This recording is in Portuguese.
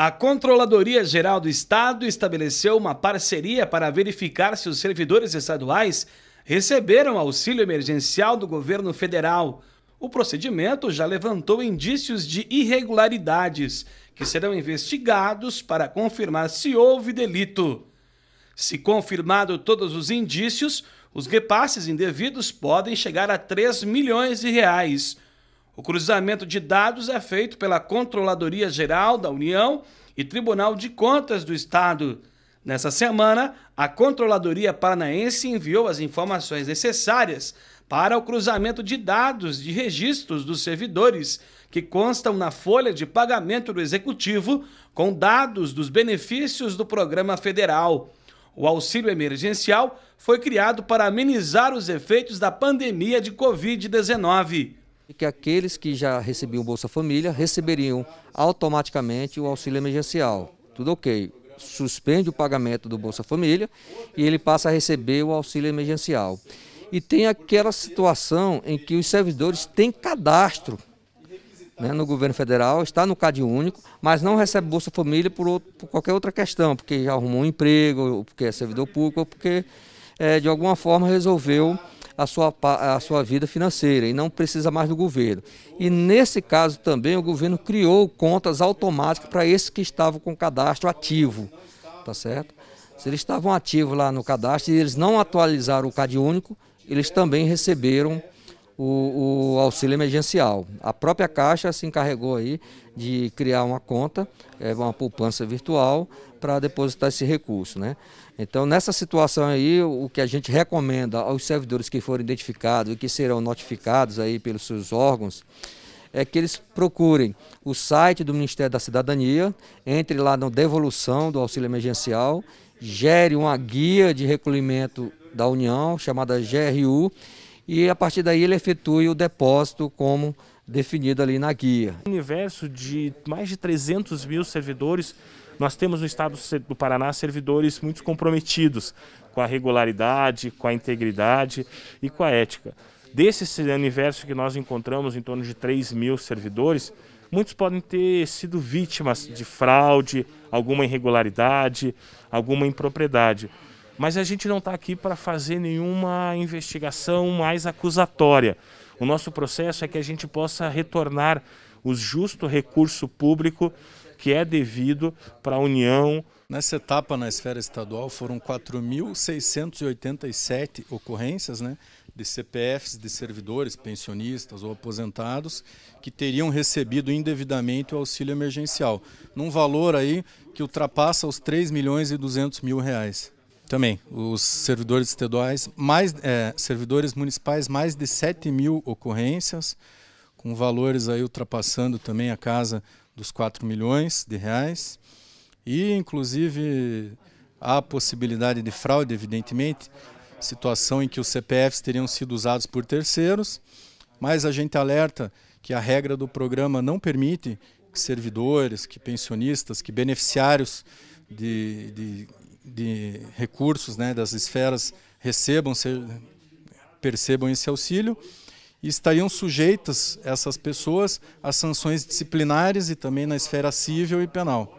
A Controladoria Geral do Estado estabeleceu uma parceria para verificar se os servidores estaduais receberam auxílio emergencial do governo federal. O procedimento já levantou indícios de irregularidades, que serão investigados para confirmar se houve delito. Se confirmado todos os indícios, os repasses indevidos podem chegar a 3 milhões de reais. O cruzamento de dados é feito pela Controladoria Geral da União e Tribunal de Contas do Estado. Nessa semana, a Controladoria Paranaense enviou as informações necessárias para o cruzamento de dados de registros dos servidores que constam na folha de pagamento do Executivo com dados dos benefícios do programa federal. O auxílio emergencial foi criado para amenizar os efeitos da pandemia de Covid-19 e que aqueles que já recebiam Bolsa Família receberiam automaticamente o auxílio emergencial. Tudo ok. Suspende o pagamento do Bolsa Família e ele passa a receber o auxílio emergencial. E tem aquela situação em que os servidores têm cadastro né, no governo federal, está no CAD único, mas não recebe Bolsa Família por, outro, por, qualquer outra questão, porque já arrumou um emprego, ou porque é servidor público, ou porque é, de alguma forma resolveu a sua, a sua vida financeira e não precisa mais do governo. E nesse caso também o governo criou contas automáticas para esses que estavam com cadastro ativo, tá certo? Se eles estavam ativos lá no cadastro e eles não atualizaram o CadÚnico, eles também receberam o, o, auxílio emergencial. A própria Caixa se encarregou aí de criar uma conta, é, uma poupança virtual, para depositar esse recurso. Né? Então, nessa situação aí, o que a gente recomenda aos servidores que forem identificados e que serão notificados aí pelos seus órgãos, é que eles procurem o site do Ministério da Cidadania, entre lá na devolução do auxílio emergencial, gere uma guia de recolhimento da União, chamada GRU, e a partir daí ele efetue o depósito como definido ali na guia. Um universo de mais de 300 mil servidores, nós temos no estado do Paraná servidores muito comprometidos com a regularidade, com a integridade e com a ética. Desse universo que nós encontramos, em torno de 3 mil servidores, muitos podem ter sido vítimas de fraude, alguma irregularidade, alguma impropriedade. Mas a gente não está aqui para fazer nenhuma investigação mais acusatória. O nosso processo é que a gente possa retornar o justo recurso público que é devido para a União. Nessa etapa na esfera estadual foram 4.687 ocorrências né, de CPFs de servidores, pensionistas ou aposentados que teriam recebido indevidamente o auxílio emergencial, num valor aí que ultrapassa os 3 milhões e 200 mil reais. Também, os servidores estaduais, mais é, servidores municipais, mais de 7 mil ocorrências, com valores aí ultrapassando também a casa dos 4 milhões de reais. E, inclusive, há possibilidade de fraude, evidentemente, situação em que os CPFs teriam sido usados por terceiros, mas a gente alerta que a regra do programa não permite que servidores, que pensionistas, que beneficiários de, de de recursos né, das esferas recebam, se, percebam esse auxílio, e estariam sujeitas essas pessoas a sanções disciplinares e também na esfera civil e penal.